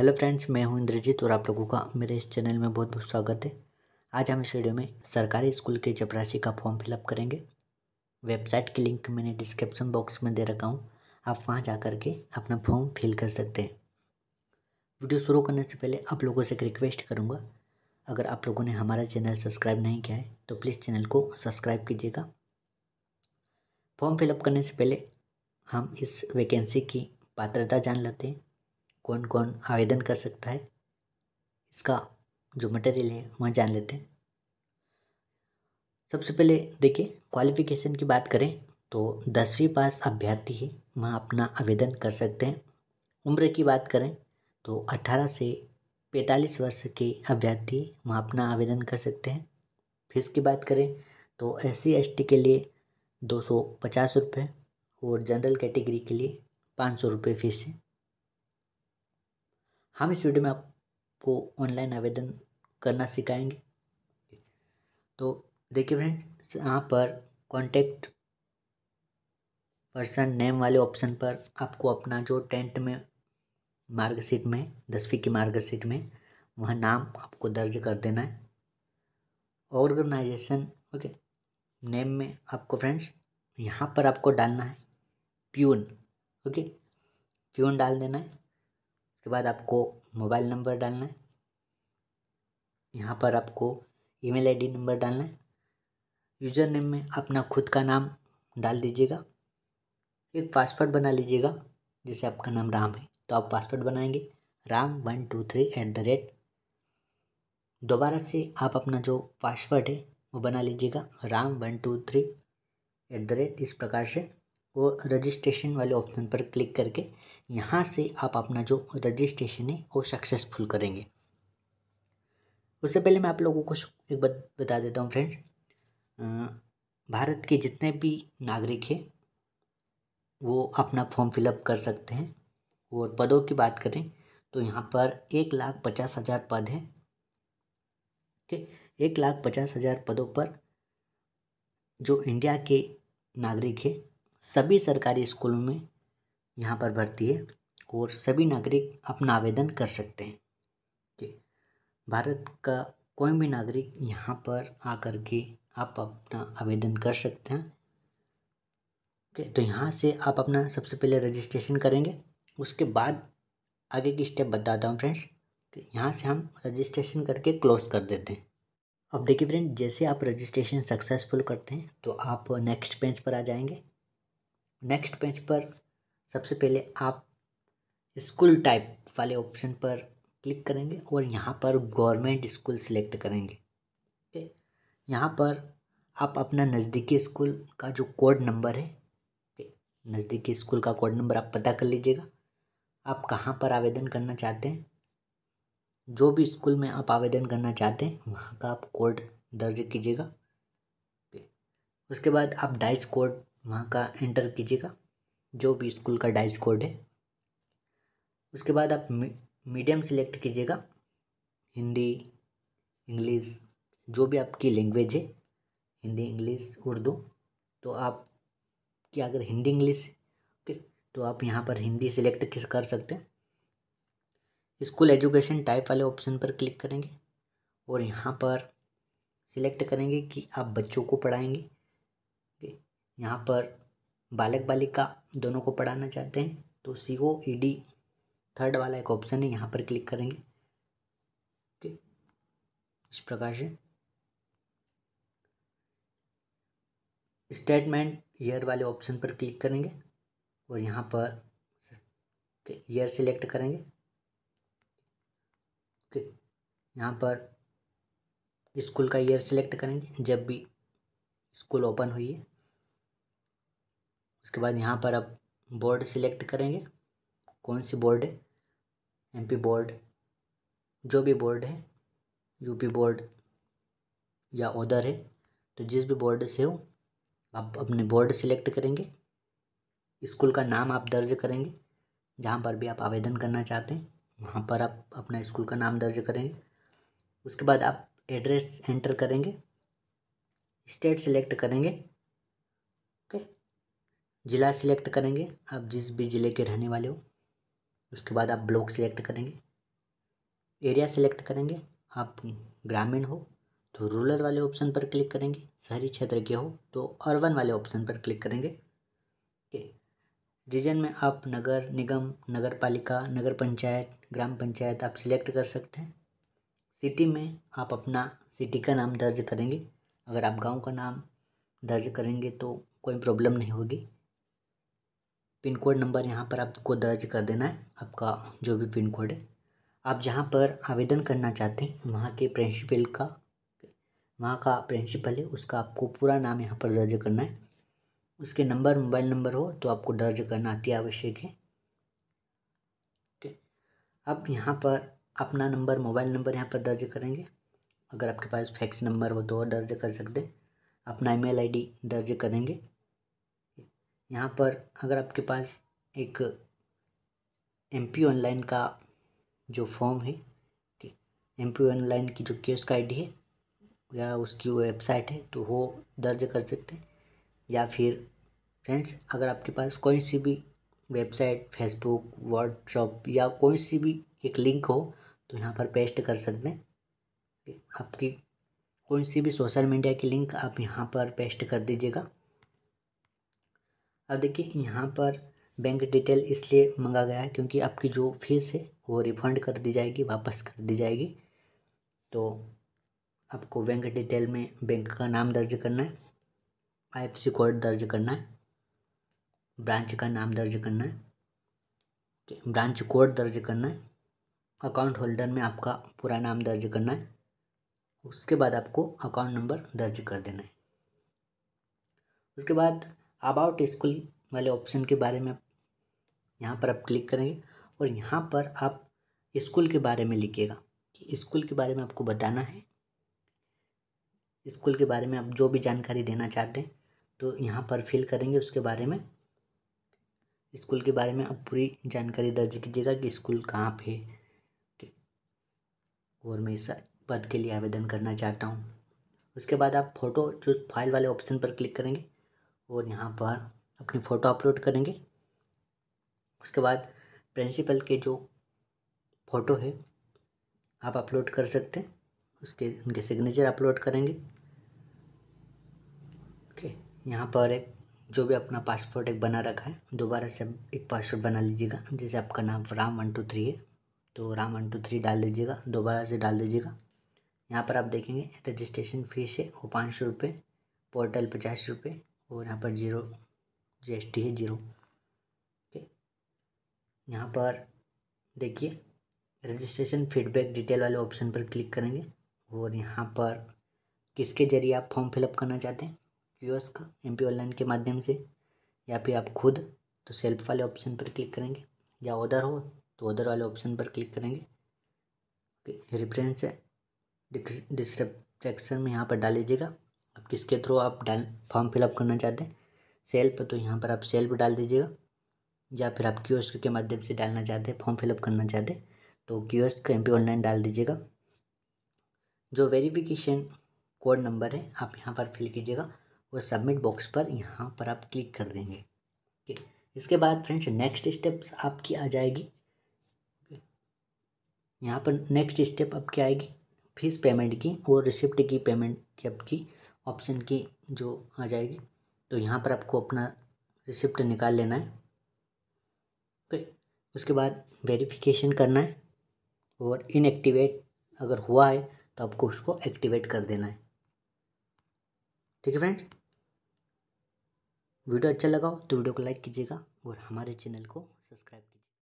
hello friends मैं हूं इंद्रजीत और आप लोगों का मेरे इस चैनल में बहुत बहुत स्वागत है आज हम इस वीडियो में सरकारी स्कूल के चपरासी का फॉर्म फिलअप करेंगे वेबसाइट की लिंक मैंने डिस्क्रिप्शन बॉक्स में दे रखा हूं आप वहां जा कर के अपना फॉर्म फिल कर सकते हैं वीडियो शुरू करने से पहले आप लोगों से एक रिक्वेस्ट करूँगा अगर आप लोगों ने हमारा चैनल सब्सक्राइब नहीं किया है तो प्लीज़ चैनल को सब्सक्राइब कीजिएगा फॉर्म फिलअप करने से पहले हम इस वैकेंसी की पात्रता जान लेते हैं कौन कौन आवेदन कर सकता है इसका जो मटेरियल है वह जान लेते हैं सबसे पहले देखिए क्वालिफिकेशन की बात करें तो दसवीं पास अभ्यर्थी है वहाँ अपना आवेदन कर सकते हैं उम्र की बात करें तो अट्ठारह से पैंतालीस वर्ष के अभ्यर्थी वहाँ अपना आवेदन कर सकते हैं फीस की बात करें तो एस सी के लिए दो सौ पचास रुपये और जनरल कैटेगरी के लिए पाँच सौ रुपये फीस है हम इस वीडियो में आपको ऑनलाइन आवेदन करना सिखाएंगे तो देखिए फ्रेंड्स यहाँ पर कॉन्टेक्ट पर्सन नेम वाले ऑप्शन पर आपको अपना जो टेंट में मार्कशीट में दसवीं की मार्कशीट में वह नाम आपको दर्ज कर देना है ऑर्गेनाइजेशन ओके नेम में आपको फ्रेंड्स यहाँ पर आपको डालना है प्यून ओके प्यून डाल देना है उसके बाद आपको मोबाइल नंबर डालना है यहाँ पर आपको ईमेल आईडी नंबर डालना है यूज़र नेम में अपना खुद का नाम डाल दीजिएगा एक पासवर्ड बना लीजिएगा जैसे आपका नाम राम है तो आप पासवर्ड बनाएंगे Ram one two three at the rate दोबारा से आप अपना जो पासवर्ड है वो बना लीजिएगा Ram one two three at the rate इस प्रकार से वो रजिस्ट्रेशन वाले ऑप्शन पर क्लिक करके यहाँ से आप अपना जो रजिस्ट्रेशन है वो सक्सेसफुल करेंगे उससे पहले मैं आप लोगों को एक बात बता देता हूँ फ्रेंड्स भारत के जितने भी नागरिक हैं वो अपना फॉर्म फिलअप कर सकते हैं और पदों की बात करें तो यहाँ पर एक लाख पचास हज़ार पद हैं ठीक एक लाख पचास हज़ार पदों पर जो इंडिया के नागरिक है सभी सरकारी स्कूलों में यहाँ पर भर्ती है और सभी नागरिक अपना आवेदन कर सकते हैं कि भारत का कोई भी नागरिक यहाँ पर आकर के आप अपना आवेदन कर सकते हैं ओके तो यहाँ से आप अपना सबसे पहले रजिस्ट्रेशन करेंगे उसके बाद आगे की स्टेप बताता हूँ फ्रेंड्स कि यहाँ से हम रजिस्ट्रेशन करके क्लोज कर देते हैं अब देखिए फ्रेंड जैसे आप रजिस्ट्रेशन सक्सेसफुल करते हैं तो आप नेक्स्ट पेज पर आ जाएंगे नेक्स्ट पेज पर सबसे पहले आप स्कूल टाइप वाले ऑप्शन पर क्लिक करेंगे और यहाँ पर गवर्नमेंट स्कूल सिलेक्ट करेंगे ठीक है यहाँ पर आप अपना नज़दीकी स्कूल का जो कोड नंबर है नज़दीकी स्कूल का कोड नंबर आप पता कर लीजिएगा आप कहाँ पर आवेदन करना चाहते हैं जो भी स्कूल में आप आवेदन करना चाहते हैं वहाँ का आप कोड दर्ज कीजिएगा उसके बाद आप डाइज कोड वहाँ का एंटर कीजिएगा जो भी स्कूल का डाइस कोड है उसके बाद आप मीडियम सिलेक्ट कीजिएगा हिंदी इंग्लिश जो भी आपकी लैंग्वेज है हिंदी इंग्लिश उर्दू तो आप कि अगर हिंदी इंग्लिश ओके तो आप यहाँ पर हिंदी सिलेक्ट किस कर सकते हैं स्कूल एजुकेशन टाइप वाले ऑप्शन पर क्लिक करेंगे और यहाँ पर सिलेक्ट करेंगे कि आप बच्चों को पढ़ाएंगे यहाँ पर बालक बालिका दोनों को पढ़ाना चाहते हैं तो सी ओ ई डी थर्ड वाला एक ऑप्शन है यहाँ पर क्लिक करेंगे ओके इस प्रकार से स्टेटमेंट ईयर वाले ऑप्शन पर क्लिक करेंगे और यहाँ पर ईयर सिलेक्ट करेंगे ओके यहाँ पर स्कूल का ईयर सिलेक्ट करेंगे जब भी स्कूल ओपन हुई है उसके बाद यहाँ पर आप बोर्ड सिलेक्ट करेंगे कौन सी बोर्ड है एमपी बोर्ड जो भी बोर्ड है यूपी बोर्ड या उधर है तो जिस भी बोर्ड से हो आप अपने बोर्ड सिलेक्ट करेंगे स्कूल का नाम आप दर्ज करेंगे जहाँ पर भी आप आवेदन करना चाहते हैं वहाँ पर आप अपना स्कूल का नाम दर्ज करेंगे उसके बाद आप एड्रेस एंटर करेंगे स्टेट सिलेक्ट करेंगे ज़िला सिलेक्ट करेंगे आप जिस भी ज़िले के रहने वाले हो उसके बाद आप ब्लॉक सिलेक्ट करेंगे एरिया सिलेक्ट करेंगे आप ग्रामीण हो तो रूरल वाले ऑप्शन पर क्लिक करेंगे शहरी क्षेत्र के हो तो अर्बन वाले ऑप्शन पर क्लिक करेंगे ओके रीजन में आप नगर निगम नगर पालिका नगर पंचायत ग्राम पंचायत आप सिलेक्ट कर सकते हैं सिटी में आप अपना सिटी का नाम दर्ज करेंगे अगर आप गांव का नाम दर्ज करेंगे तो कोई प्रॉब्लम नहीं होगी पिन कोड नंबर यहाँ पर आपको दर्ज कर देना है आपका जो भी पिन कोड है आप जहाँ पर आवेदन करना चाहते हैं वहाँ के प्रिंसिपल का वहाँ का प्रिंसिपल है उसका आपको पूरा नाम यहाँ पर दर्ज करना है उसके नंबर मोबाइल नंबर हो तो आपको दर्ज करना अति आवश्यक है अब यहाँ पर अपना नंबर मोबाइल नंबर यहाँ पर दर्ज करेंगे अगर आपके पास फैक्स नंबर हो तो दर्ज कर सकते अपना ईमेल आईडी दर्ज करेंगे यहाँ पर अगर आपके पास एक एम पी ऑनलाइन का जो फॉर्म है एम पी ऑनलाइन की जो केस का आई है या उसकी वेबसाइट है तो वो दर्ज कर सकते हैं या फिर फ्रेंड्स अगर आपके पास कोई सी भी वेबसाइट फेसबुक व्हाट्सअप या कोई सी भी एक लिंक हो तो यहाँ पर पेस्ट कर सकते हैं आपकी कोई सी भी सोशल मीडिया की लिंक आप यहाँ पर पेस्ट कर दीजिएगा अब देखिए यहाँ पर बैंक डिटेल इसलिए मंगा गया है क्योंकि आपकी जो फीस है वो रिफंड कर दी जाएगी वापस कर दी जाएगी तो आपको बैंक डिटेल में बैंक का नाम दर्ज करना है आई कोड दर्ज करना है ब्रांच का नाम दर्ज करना है ब्रांच कोड दर्ज करना है अकाउंट होल्डर में आपका पूरा नाम दर्ज करना है उसके बाद आपको अकाउंट नंबर दर्ज कर देना है उसके बाद अबाउट स्कूल वाले ऑप्शन के बारे में यहाँ पर आप क्लिक करेंगे और यहाँ पर आप स्कूल के बारे में लिखिएगा कि स्कूल के बारे में आपको बताना है स्कूल के बारे में आप जो भी जानकारी देना चाहते हैं तो यहाँ पर फिल करेंगे उसके बारे में स्कूल के बारे में आप पूरी जानकारी दर्ज कीजिएगा कि स्कूल कहाँ पे और मैं इस पद के लिए आवेदन करना चाहता हूँ उसके बाद आप फ़ोटो चूज फाइल वाले ऑप्शन पर क्लिक करेंगे और यहाँ पर अपनी फ़ोटो अपलोड करेंगे उसके बाद प्रिंसिपल के जो फ़ोटो है आप अपलोड कर सकते हैं उसके उनके सिग्नेचर अपलोड करेंगे ओके यहाँ पर एक जो भी अपना पासपोर्ट एक बना रखा है दोबारा से एक पासपोर्ट बना लीजिएगा जैसे आपका नाम राम वन टू थ्री है तो राम वन टू थ्री डाल दीजिएगा दोबारा से डाल दीजिएगा यहाँ पर आप देखेंगे रजिस्ट्रेशन फ़ीस है वो पाँच सौ रुपये पोर्टल पचास रुपये और यहाँ पर जीरो जीएसटी है जीरो ओके यहाँ पर देखिए रजिस्ट्रेशन फीडबैक डिटेल वाले ऑप्शन पर क्लिक करेंगे और यहाँ पर किसके ज़रिए आप फॉर्म फिलअप करना चाहते हैं क्यूएस का एम पी ऑनलाइन के माध्यम से या फिर आप खुद तो सेल्फ वाले ऑप्शन पर क्लिक करेंगे या उधर हो तो उधर वाले ऑप्शन पर क्लिक करेंगे रेफरेंस डिस्क्रिप्शन में यहाँ पर डाल लीजिएगा अब किसके थ्रू आप डाल फॉर्म फिलअप करना चाहते हैं सेल्फ तो यहाँ पर आप सेल्फ डाल दीजिएगा या फिर आप क्यू के माध्यम से डालना चाहते हैं फॉर्म फिलअप करना चाहते हैं तो क्यू एस कहीं ऑनलाइन डाल दीजिएगा जो वेरिफिकेशन कोड नंबर है आप यहाँ पर फिल कीजिएगा और सबमिट बॉक्स पर यहाँ पर आप क्लिक कर देंगे ओके इसके बाद फ्रेंड्स नेक्स्ट स्टेप्स आपकी आ जाएगी यहाँ पर नेक्स्ट स्टेप आपकी आएगी फीस पेमेंट की और रिसिप्ट की पेमेंट की आपकी ऑप्शन की जो आ जाएगी तो यहाँ पर आपको अपना रिसिप्ट निकाल लेना है ओके तो उसके बाद वेरिफिकेशन करना है और इनएक्टिवेट अगर हुआ है तो आपको उसको एक्टिवेट कर देना है ठीक है फ्रेंड्स वीडियो अच्छा लगा हो तो वीडियो को लाइक कीजिएगा और हमारे चैनल को सब्सक्राइब कीजिए